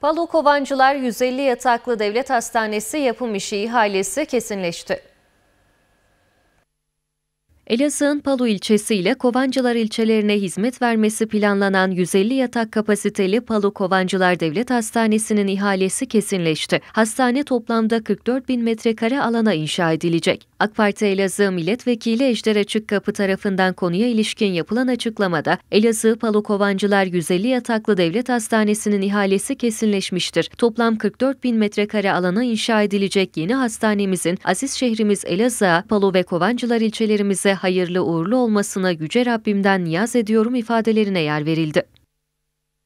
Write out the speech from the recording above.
Palu Kovancılar 150 yataklı devlet hastanesi yapım işi ihalesi kesinleşti. Elazığ'ın Palu ilçesi ile Kovancılar ilçelerine hizmet vermesi planlanan 150 yatak kapasiteli Palu Kovancılar Devlet Hastanesi'nin ihalesi kesinleşti. Hastane toplamda 44 bin metrekare alana inşa edilecek. AK Parti Elazığ Milletvekili Ejder Açık Kapı tarafından konuya ilişkin yapılan açıklamada Elazığ Palo Kovancılar 150 yataklı devlet hastanesinin ihalesi kesinleşmiştir. Toplam 44 bin metrekare alana inşa edilecek yeni hastanemizin aziz şehrimiz Elazığ'a, Palo ve Kovancılar ilçelerimize hayırlı uğurlu olmasına Yüce Rabbimden niyaz ediyorum ifadelerine yer verildi.